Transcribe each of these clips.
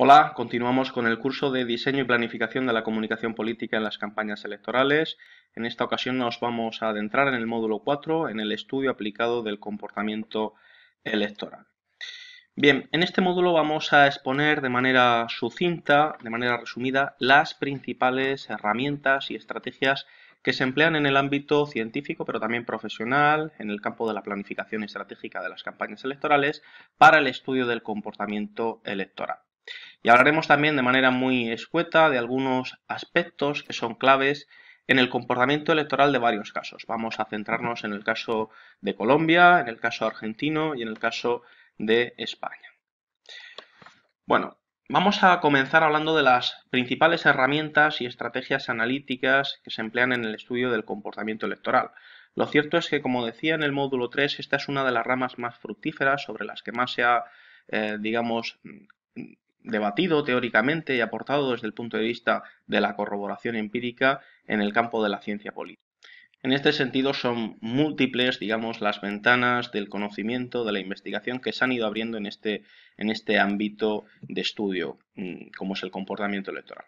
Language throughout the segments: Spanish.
Hola, continuamos con el curso de Diseño y Planificación de la Comunicación Política en las campañas electorales. En esta ocasión nos vamos a adentrar en el módulo 4, en el estudio aplicado del comportamiento electoral. Bien, en este módulo vamos a exponer de manera sucinta, de manera resumida, las principales herramientas y estrategias que se emplean en el ámbito científico, pero también profesional, en el campo de la planificación estratégica de las campañas electorales, para el estudio del comportamiento electoral. Y hablaremos también de manera muy escueta de algunos aspectos que son claves en el comportamiento electoral de varios casos. Vamos a centrarnos en el caso de Colombia, en el caso argentino y en el caso de España. Bueno, Vamos a comenzar hablando de las principales herramientas y estrategias analíticas que se emplean en el estudio del comportamiento electoral. Lo cierto es que, como decía en el módulo 3, esta es una de las ramas más fructíferas sobre las que más se ha, eh, digamos, debatido teóricamente y aportado desde el punto de vista de la corroboración empírica en el campo de la ciencia política. En este sentido son múltiples, digamos, las ventanas del conocimiento, de la investigación que se han ido abriendo en este, en este ámbito de estudio, mm, como es el comportamiento electoral.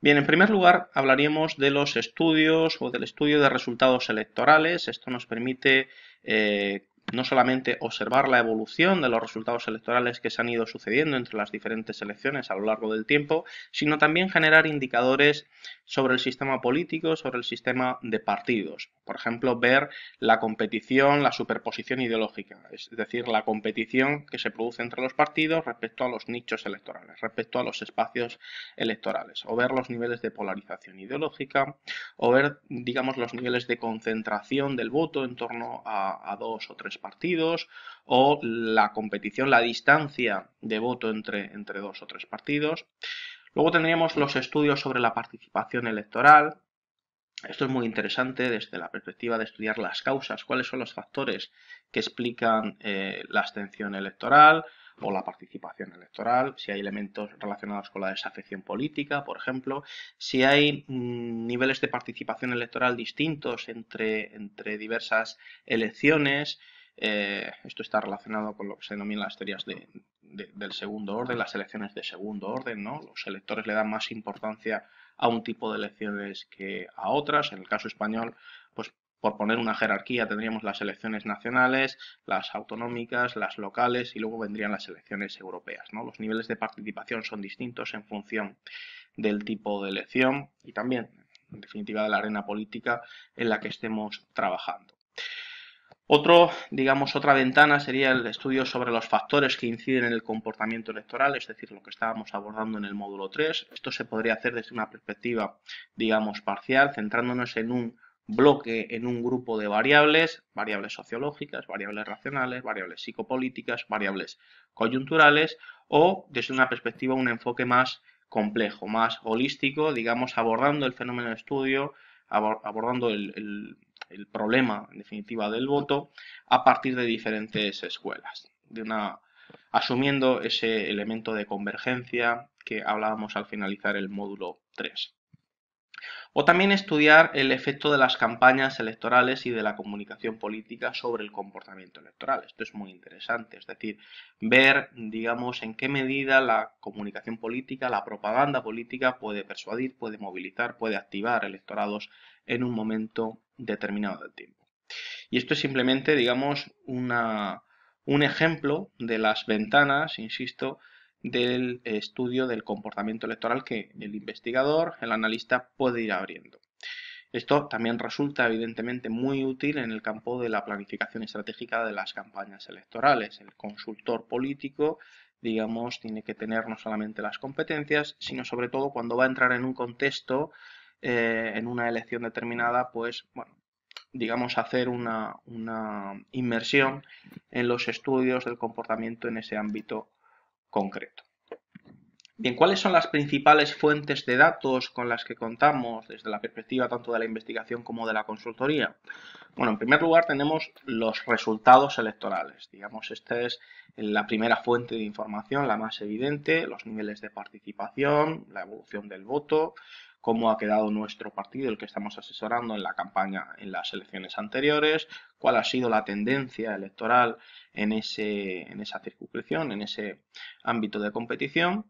Bien, en primer lugar hablaríamos de los estudios o del estudio de resultados electorales. Esto nos permite eh, no solamente observar la evolución de los resultados electorales que se han ido sucediendo entre las diferentes elecciones a lo largo del tiempo, sino también generar indicadores sobre el sistema político, sobre el sistema de partidos. Por ejemplo, ver la competición, la superposición ideológica, es decir, la competición que se produce entre los partidos respecto a los nichos electorales, respecto a los espacios electorales, o ver los niveles de polarización ideológica, o ver, digamos, los niveles de concentración del voto en torno a, dos o tres partidos o la competición, la distancia de voto entre, entre dos o tres partidos. Luego tendríamos los estudios sobre la participación electoral. Esto es muy interesante desde la perspectiva de estudiar las causas, cuáles son los factores que explican eh, la abstención electoral o la participación electoral, si hay elementos relacionados con la desafección política, por ejemplo, si hay mm, niveles de participación electoral distintos entre, entre diversas elecciones, eh, esto está relacionado con lo que se denomina las teorías del segundo orden, las elecciones de segundo orden, ¿no? Los electores le dan más importancia a un tipo de elecciones que a otras. En el caso español, pues por poner una jerarquía, tendríamos las elecciones nacionales, las autonómicas, las locales y luego vendrían las elecciones europeas. ¿no? Los niveles de participación son distintos en función del tipo de elección y también, en definitiva, de la arena política en la que estemos trabajando. Otro, digamos, otra ventana sería el estudio sobre los factores que inciden en el comportamiento electoral, es decir, lo que estábamos abordando en el módulo 3. Esto se podría hacer desde una perspectiva, digamos, parcial, centrándonos en un bloque, en un grupo de variables, variables sociológicas, variables racionales, variables psicopolíticas, variables coyunturales, o desde una perspectiva, un enfoque más complejo, más holístico, digamos, abordando el fenómeno de estudio, abordando el, el el problema, en definitiva, del voto a partir de diferentes escuelas, de una, asumiendo ese elemento de convergencia que hablábamos al finalizar el módulo 3. O también estudiar el efecto de las campañas electorales y de la comunicación política sobre el comportamiento electoral. Esto es muy interesante, es decir, ver, digamos, en qué medida la comunicación política, la propaganda política puede persuadir, puede movilizar, puede activar electorados en un momento determinado de tiempo. Y esto es simplemente, digamos, una, un ejemplo de las ventanas, insisto, del estudio del comportamiento electoral que el investigador, el analista puede ir abriendo. Esto también resulta evidentemente muy útil en el campo de la planificación estratégica de las campañas electorales. El consultor político, digamos, tiene que tener no solamente las competencias, sino sobre todo cuando va a entrar en un contexto, eh, en una elección determinada, pues, bueno, digamos, hacer una, una inmersión en los estudios del comportamiento en ese ámbito concreto. Bien, ¿cuáles son las principales fuentes de datos con las que contamos desde la perspectiva tanto de la investigación como de la consultoría? Bueno, en primer lugar tenemos los resultados electorales. Digamos, esta es la primera fuente de información, la más evidente, los niveles de participación, la evolución del voto, cómo ha quedado nuestro partido, el que estamos asesorando en la campaña en las elecciones anteriores, cuál ha sido la tendencia electoral en, ese, en esa circunscripción, en ese ámbito de competición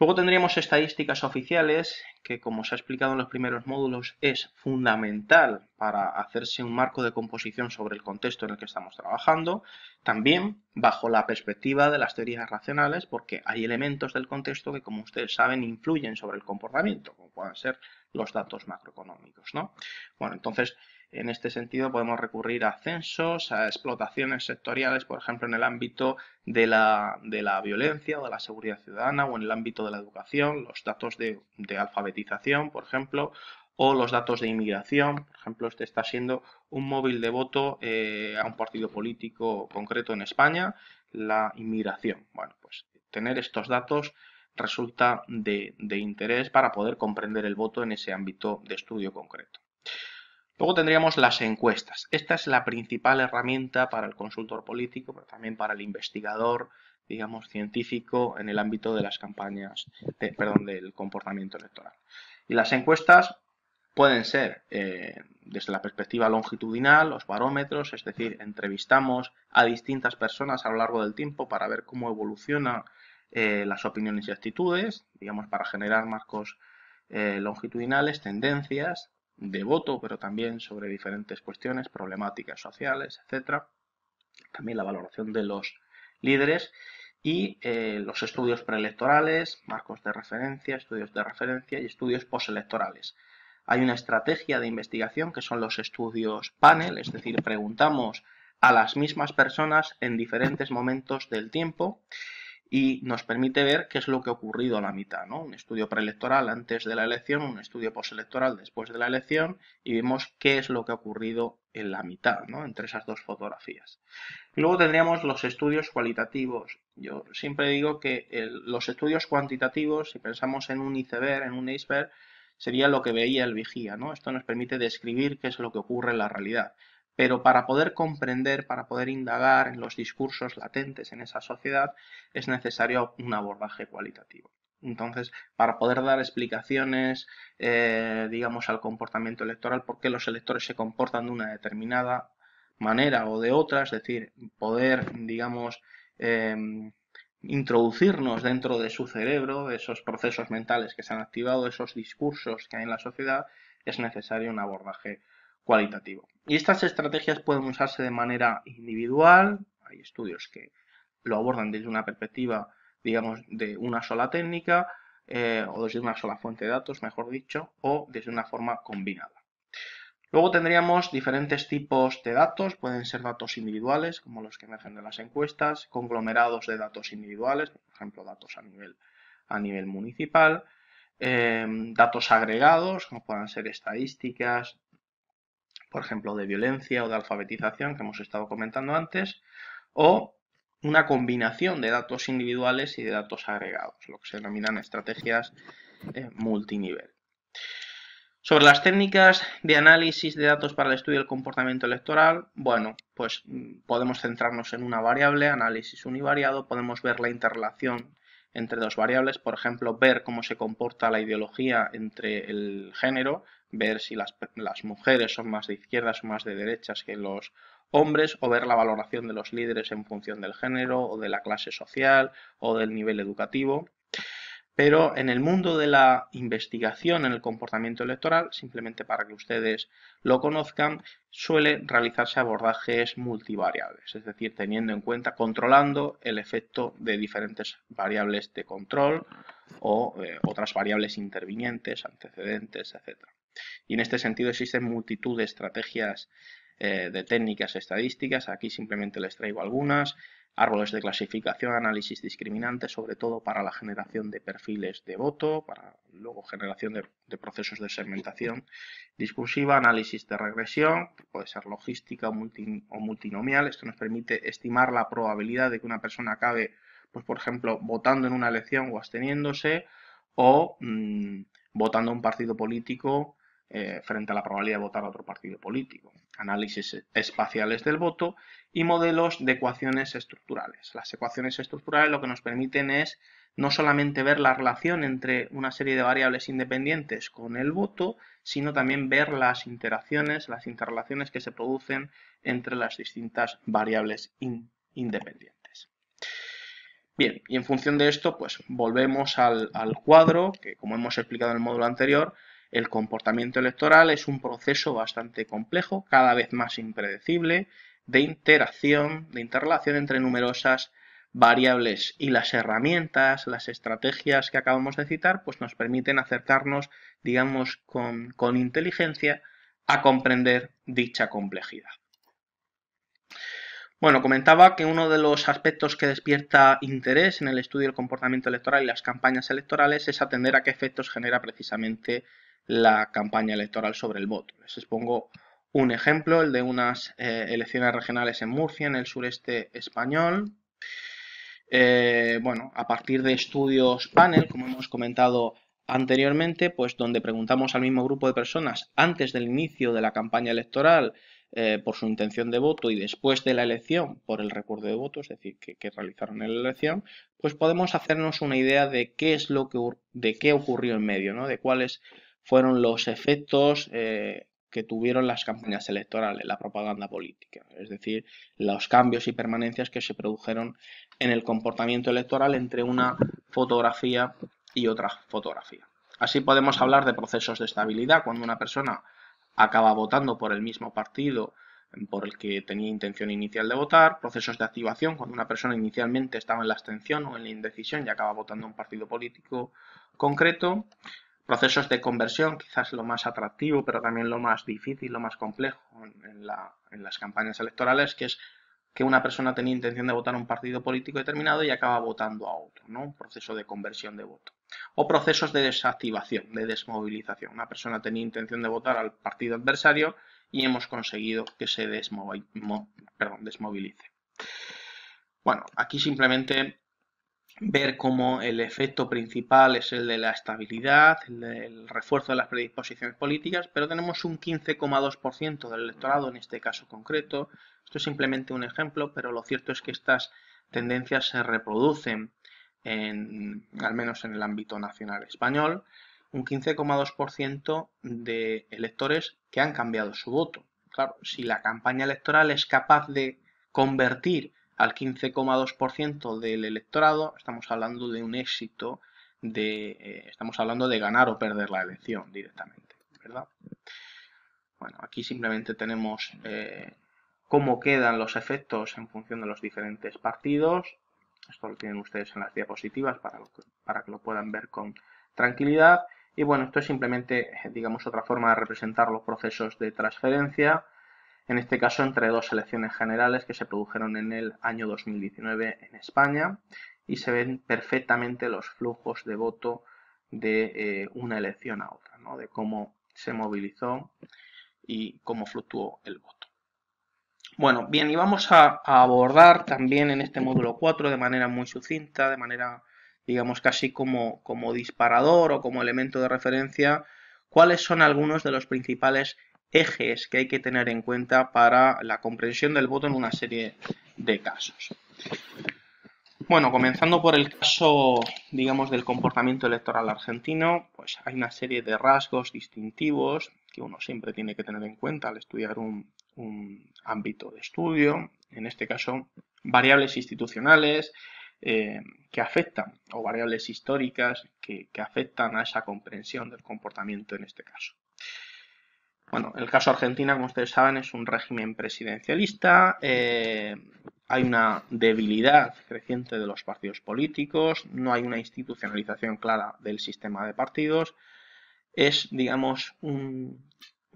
Luego tendríamos estadísticas oficiales, que como se ha explicado en los primeros módulos, es fundamental para hacerse un marco de composición sobre el contexto en el que estamos trabajando, también bajo la perspectiva de las teorías racionales, porque hay elementos del contexto que, como ustedes saben, influyen sobre el comportamiento, como puedan ser los datos macroeconómicos. ¿no? Bueno, entonces en este sentido podemos recurrir a censos, a explotaciones sectoriales, por ejemplo, en el ámbito de la, violencia o de la seguridad ciudadana o en el ámbito de la educación, los datos de, alfabetización, por ejemplo, o los datos de inmigración. Por ejemplo, este está siendo un móvil de voto eh, a un partido político concreto en España, la inmigración. Bueno, pues tener estos datos resulta de interés para poder comprender el voto en ese ámbito de estudio concreto. Luego tendríamos las encuestas. Esta es la principal herramienta para el consultor político, pero también para el investigador, digamos, científico en el ámbito de las campañas, perdón, del comportamiento electoral. Y las encuestas pueden ser eh, desde la perspectiva longitudinal, los barómetros, es decir, entrevistamos a distintas personas a lo largo del tiempo para ver cómo evolucionan eh, las opiniones y actitudes, digamos, para generar marcos eh, longitudinales, tendencias, de voto, pero también sobre diferentes cuestiones, problemáticas sociales, etc. También la valoración de los líderes y eh, los estudios preelectorales, marcos de referencia, estudios de referencia y estudios poselectorales. Hay una estrategia de investigación que son los estudios panel, es decir, preguntamos a las mismas personas en diferentes momentos del tiempo y nos permite ver qué es lo que ha ocurrido a la mitad, ¿no? Un estudio preelectoral antes de la elección, un estudio postelectoral después de la elección y vemos qué es lo que ha ocurrido en la mitad, ¿no? Entre esas dos fotografías. Luego tendríamos los estudios cualitativos. Yo siempre digo que los estudios cuantitativos, si pensamos en un iceberg, en un iceberg, sería lo que veía el vigía, ¿no? Esto nos permite describir qué es lo que ocurre en la realidad. Pero para poder comprender, para poder indagar en los discursos latentes en esa sociedad, es necesario un abordaje cualitativo. Entonces, para poder dar explicaciones, eh, digamos, al comportamiento electoral, por qué los electores se comportan de una determinada manera o de otra, es decir, poder, digamos, em, introducirnos dentro de su cerebro, de esos procesos mentales que se han activado, esos discursos que hay en la sociedad, es necesario un abordaje y estas estrategias pueden usarse de manera individual, hay estudios que lo abordan desde una perspectiva, digamos, de una sola técnica, eh, o desde una sola fuente de datos, mejor dicho, o desde una forma combinada. Luego tendríamos diferentes tipos de datos, pueden ser datos individuales, como los que emergen de las encuestas, conglomerados de datos individuales, por ejemplo, datos a nivel, a nivel municipal, eh, datos agregados, como puedan ser estadísticas, por ejemplo, de violencia o de alfabetización que hemos estado comentando antes, o una combinación de datos individuales y de datos agregados, lo que se denominan estrategias eh, multinivel. Sobre las técnicas de análisis de datos para el estudio del comportamiento electoral, bueno, pues mm, podemos centrarnos en una variable, análisis univariado, podemos ver la interrelación entre dos variables, por ejemplo, ver cómo se comporta la ideología entre el género, ver si las, las mujeres son más de izquierdas o más de derechas que los hombres o ver la valoración de los líderes en función del género o de la clase social o del nivel educativo. Pero en el mundo de la investigación en el comportamiento electoral, simplemente para que ustedes lo conozcan, suele realizarse abordajes multivariables, es decir, teniendo en cuenta, controlando el efecto de diferentes variables de control o eh, otras variables intervinientes, antecedentes, etc. Y en este sentido existen multitud de estrategias eh, de técnicas estadísticas, aquí simplemente les traigo algunas, árboles de clasificación, análisis discriminante, sobre todo para la generación de perfiles de voto, para luego generación de, procesos de segmentación discursiva, análisis de regresión, puede ser logística o, multinomial. Esto nos permite estimar la probabilidad de que una persona acabe, pues por ejemplo, votando en una elección o absteniéndose, o mm, votando a un partido político eh, frente a la probabilidad de votar a otro partido político, análisis espaciales del voto y modelos de ecuaciones estructurales. Las ecuaciones estructurales lo que nos permiten es no solamente ver la relación entre una serie de variables independientes con el voto, sino también ver las interacciones, las interrelaciones que se producen entre las distintas variables independientes. Bien, y en función de esto, pues volvemos al cuadro, que como hemos explicado en el módulo anterior, el comportamiento electoral es un proceso bastante complejo, cada vez más impredecible, de interacción, de interrelación entre numerosas variables y las herramientas, las estrategias que acabamos de citar, pues nos permiten acercarnos, digamos, con, con inteligencia a comprender dicha complejidad. Bueno, comentaba que uno de los aspectos que despierta interés en el estudio del comportamiento electoral y las campañas electorales es atender a qué efectos genera precisamente la campaña electoral sobre el voto. Les pongo un ejemplo, el de unas eh, elecciones regionales en Murcia, en el sureste español. Eh, bueno, a partir de estudios panel, como hemos comentado anteriormente, pues donde preguntamos al mismo grupo de personas antes del inicio de la campaña electoral eh, por su intención de voto y después de la elección por el recuerdo de voto, es decir, que, realizaron en la elección, pues podemos hacernos una idea de qué es lo que de qué ocurrió en medio, ¿no? De cuáles fueron los efectos eh, que tuvieron las campañas electorales, la propaganda política, es decir, los cambios y permanencias que se produjeron en el comportamiento electoral entre una fotografía y otra fotografía. Así podemos hablar de procesos de estabilidad cuando una persona acaba votando por el mismo partido por el que tenía intención inicial de votar, procesos de activación, cuando una persona inicialmente estaba en la abstención o en la indecisión y acaba votando un partido político concreto, procesos de conversión, quizás lo más atractivo, pero también lo más difícil, lo más complejo en, las campañas electorales, que es que una persona tenía intención de votar a un partido político determinado y acaba votando a otro, ¿no? Un proceso de conversión de voto. O procesos de desactivación, de desmovilización. Una persona tenía intención de votar al partido adversario y hemos conseguido que se desmovilice. Bueno, aquí simplemente ver cómo el efecto principal es el de la estabilidad, el, refuerzo de las predisposiciones políticas, pero tenemos un 15,2% del electorado en este caso concreto. Esto es simplemente un ejemplo, pero lo cierto es que estas tendencias se reproducen, en, al menos en el ámbito nacional español, un 15,2% de electores que han cambiado su voto. Claro, si la campaña electoral es capaz de convertir al 15,2% del electorado, estamos hablando de un éxito de, eh, estamos hablando de ganar o perder la elección directamente, ¿verdad? Bueno, aquí simplemente tenemos eh, cómo quedan los efectos en función de los diferentes partidos. Esto lo tienen ustedes en las diapositivas para, que, para que lo puedan ver con tranquilidad. Y bueno, esto es simplemente, eh, digamos, otra forma de representar los procesos de transferencia en este caso entre dos elecciones generales que se produjeron en el año 2019 en España y se ven perfectamente los flujos de voto de eh, una elección a otra, de cómo se movilizó y cómo fluctuó el voto. Bueno, bien, y vamos a, abordar también en este módulo 4 de manera muy sucinta, de manera, digamos, casi como, como disparador o como elemento de referencia, cuáles son algunos de los principales ejes que hay que tener en cuenta para la comprensión del voto en una serie de casos. Bueno, comenzando por el caso, digamos, del comportamiento electoral argentino, pues hay una serie de rasgos distintivos que uno siempre tiene que tener en cuenta al estudiar un, ámbito de estudio, en este caso variables institucionales eh, que afectan, o variables históricas que afectan a esa comprensión del comportamiento en este caso. Bueno, el caso Argentina, como ustedes saben, es un régimen presidencialista. Eh, hay una debilidad creciente de los partidos políticos. No hay una institucionalización clara del sistema de partidos. Es, digamos, un,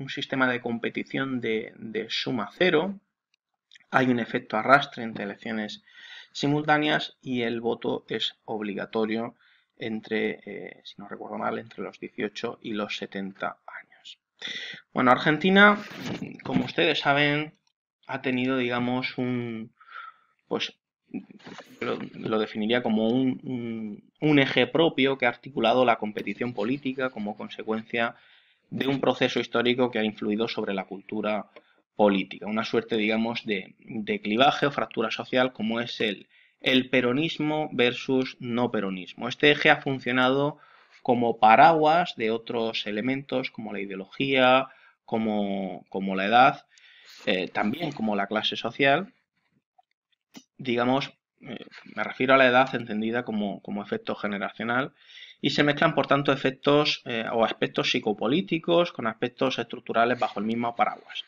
sistema de competición de, suma cero. Hay un efecto arrastre entre elecciones simultáneas y el voto es obligatorio entre, eh, si no recuerdo mal, entre los 18 y los 70 bueno, Argentina, como ustedes saben, ha tenido, digamos, un, pues, lo, definiría como un, eje propio que ha articulado la competición política como consecuencia de un proceso histórico que ha influido sobre la cultura política, una suerte, digamos, de, de clivaje o fractura social como es el, el peronismo versus no peronismo. Este eje ha funcionado como paraguas de otros elementos como la ideología, como, la edad, eh, también como la clase social, digamos, eh, me refiero a la edad entendida como, efecto generacional, y se mezclan, por tanto, efectos eh, o aspectos psicopolíticos con aspectos estructurales bajo el mismo paraguas.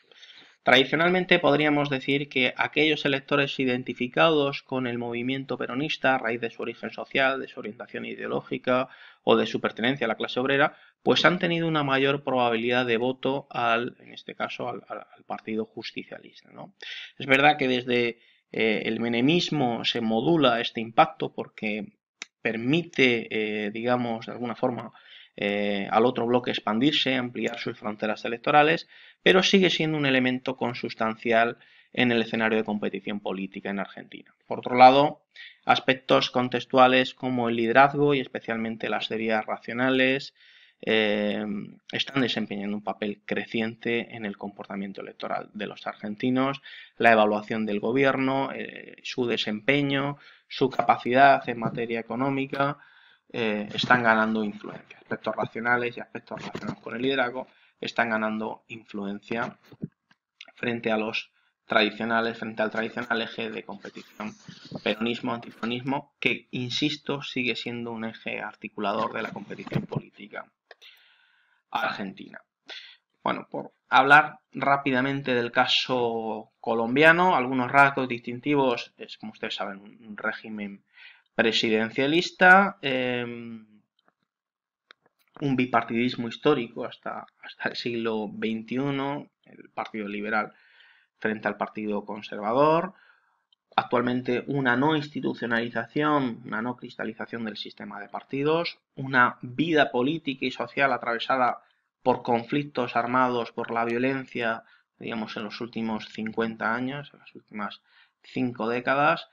Tradicionalmente podríamos decir que aquellos electores identificados con el movimiento peronista a raíz de su origen social, de su orientación ideológica o de su pertenencia a la clase obrera, pues han tenido una mayor probabilidad de voto al, en este caso, al, partido justicialista. Es verdad que desde eh, el menemismo se modula este impacto porque permite, eh, digamos, de alguna forma, eh, al otro bloque expandirse, ampliar sus fronteras electorales, pero sigue siendo un elemento consustancial en el escenario de competición política en Argentina. Por otro lado, aspectos contextuales como el liderazgo y especialmente las teorías racionales eh, están desempeñando un papel creciente en el comportamiento electoral de los argentinos, la evaluación del gobierno, eh, su desempeño, su capacidad en materia económica, eh, están ganando influencia. Aspectos racionales y aspectos relacionados con el liderazgo están ganando influencia frente a los tradicionales, frente al tradicional eje de competición peronismo, antifonismo, que, insisto, sigue siendo un eje articulador de la competición política argentina. Bueno, por hablar rápidamente del caso colombiano, algunos rasgos distintivos, es como ustedes saben, un régimen presidencialista, em, un bipartidismo histórico hasta, hasta el siglo XXI, el Partido Liberal frente al Partido Conservador, actualmente una no institucionalización, una no cristalización del sistema de partidos, una vida política y social atravesada por conflictos armados, por la violencia, digamos, en los últimos 50 años, en las últimas cinco décadas,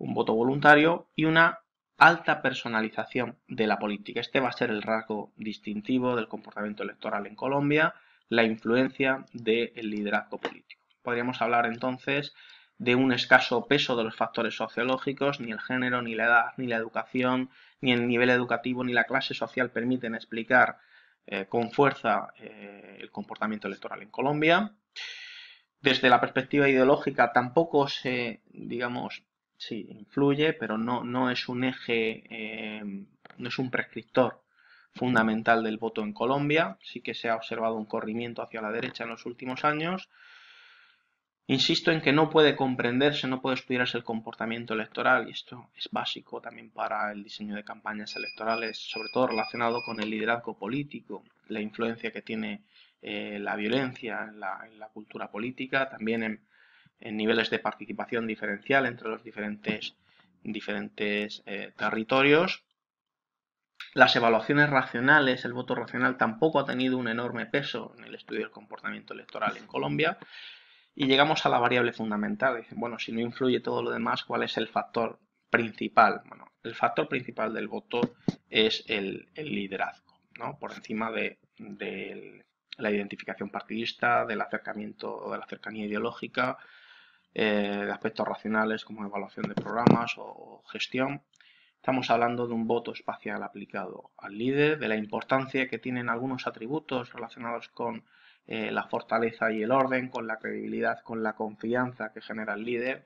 un voto voluntario y una alta personalización de la política. Este va a ser el rasgo distintivo del comportamiento electoral en Colombia, la influencia del liderazgo político. Podríamos hablar entonces de un escaso peso de los factores sociológicos, ni el género, ni la edad, ni la educación, ni el nivel educativo, ni la clase social permiten explicar eh, con fuerza eh, el comportamiento electoral en Colombia. Desde la perspectiva ideológica tampoco se, digamos, Sí, influye, pero no, no es un eje, eh, no es un prescriptor fundamental del voto en Colombia. Sí que se ha observado un corrimiento hacia la derecha en los últimos años. Insisto en que no puede comprenderse, no puede estudiarse el comportamiento electoral y esto es básico también para el diseño de campañas electorales, sobre todo relacionado con el liderazgo político, la influencia que tiene eh, la violencia la, en la, cultura política, también en, en niveles de participación diferencial entre los diferentes, diferentes eh, territorios. Las evaluaciones racionales, el voto racional tampoco ha tenido un enorme peso en el estudio del comportamiento electoral en Colombia. Y llegamos a la variable fundamental. bueno, si no influye todo lo demás, ¿cuál es el factor principal? Bueno, el factor principal del voto es el, liderazgo, Por encima de, de la identificación partidista, del acercamiento o de la cercanía ideológica, eh, de aspectos racionales como evaluación de programas o gestión. Estamos hablando de un voto espacial aplicado al líder, de la importancia que tienen algunos atributos relacionados con eh, la fortaleza y el orden, con la credibilidad, con la confianza que genera el líder,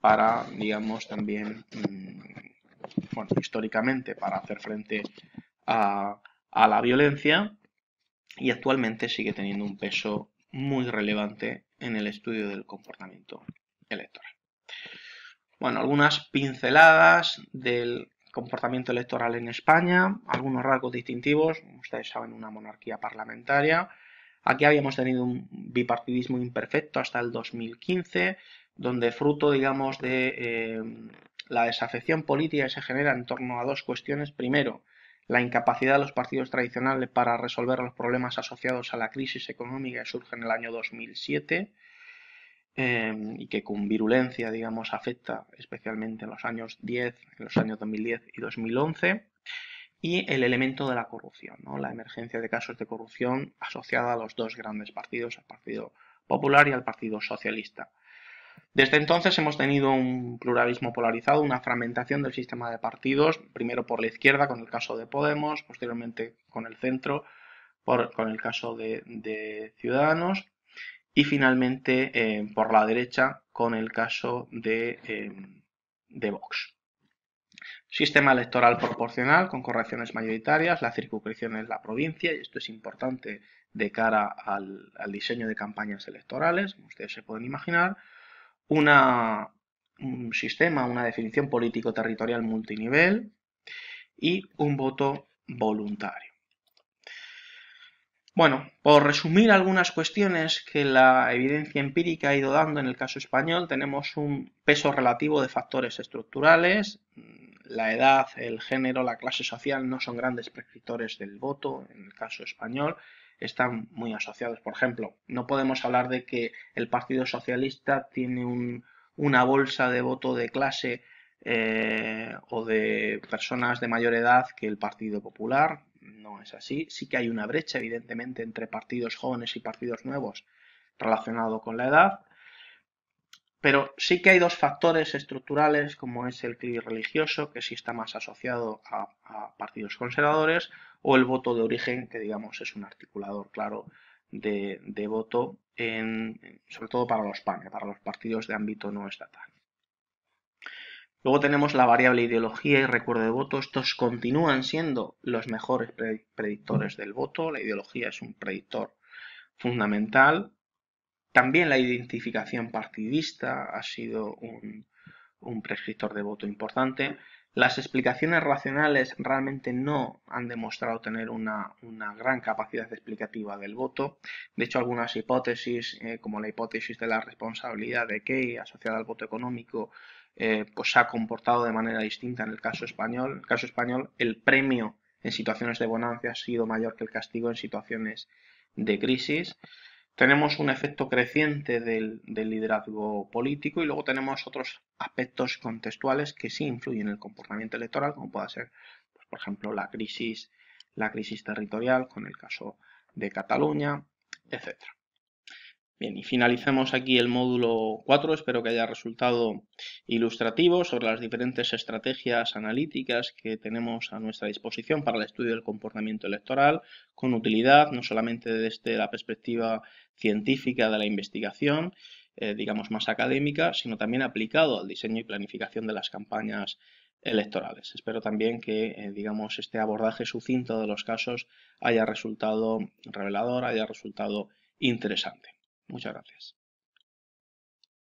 para, digamos, también, mm, bueno, históricamente, para hacer frente a, a la violencia y actualmente sigue teniendo un peso muy relevante en el estudio del comportamiento electoral. Bueno, algunas pinceladas del comportamiento electoral en España, algunos rasgos distintivos, ustedes saben, una monarquía parlamentaria. Aquí habíamos tenido un bipartidismo imperfecto hasta el 2015, donde fruto, digamos, de eh, la desafección política se genera en torno a dos cuestiones. Primero, la incapacidad de los partidos tradicionales para resolver los problemas asociados a la crisis económica que surge en el año 2007 em, y que con virulencia, digamos, afecta especialmente en los años 10, en los años 2010 y 2011, y el elemento de la corrupción, la emergencia de casos de corrupción asociada a los dos grandes partidos, al Partido Popular y al Partido Socialista. Desde entonces hemos tenido un pluralismo polarizado, una fragmentación del sistema de partidos, primero por la izquierda con el caso de Podemos, posteriormente con el centro, con el caso de, Ciudadanos y finalmente eh, por la derecha con el caso eh, de, Vox. Sistema electoral proporcional con correcciones mayoritarias, la circunscripción es la provincia y esto es importante de cara al, al diseño de campañas electorales, como ustedes se pueden imaginar un sistema, una definición político-territorial multinivel y un voto voluntario. Bueno, por resumir algunas cuestiones que la evidencia empírica ha ido dando en el caso español, tenemos un peso relativo de factores estructurales, la edad, el género, la clase social no son grandes prescriptores del voto, en el caso español, están muy asociados. Por ejemplo, no podemos hablar de que el Partido Socialista tiene una bolsa de voto de clase eh, o de personas de mayor edad que el Partido Popular, no es así. Sí que hay una brecha, evidentemente, entre partidos jóvenes y partidos nuevos relacionado con la edad, pero sí que hay dos factores estructurales, como es el clic religioso, que sí está más asociado a, partidos conservadores, o el voto de origen, que digamos es un articulador claro de, voto, sobre todo para los para los partidos de ámbito no estatal. Luego tenemos la variable ideología y recuerdo de voto. Estos continúan siendo los mejores predictores del voto. La ideología es un predictor fundamental también la identificación partidista ha sido un, prescriptor de voto importante. Las explicaciones racionales realmente no han demostrado tener una, gran capacidad explicativa del voto. De hecho, algunas hipótesis, eh, como la hipótesis de la responsabilidad de Key asociada al voto económico, eh, pues se ha comportado de manera distinta en el caso español. En el caso español, el premio en situaciones de bonanza ha sido mayor que el castigo en situaciones de crisis tenemos un efecto creciente del, liderazgo político y luego tenemos otros aspectos contextuales que sí influyen en el comportamiento electoral, como pueda ser, pues, por ejemplo, la crisis, la crisis territorial, con el caso de Cataluña, etcétera. Bien, y finalizamos aquí el módulo 4. Espero que haya resultado ilustrativo sobre las diferentes estrategias analíticas que tenemos a nuestra disposición para el estudio del comportamiento electoral, con utilidad no solamente desde la perspectiva científica de la investigación, eh, digamos más académica, sino también aplicado al diseño y planificación de las campañas electorales. Espero también que, eh, digamos, este abordaje sucinto de los casos haya resultado revelador, haya resultado interesante. Muchas gracias.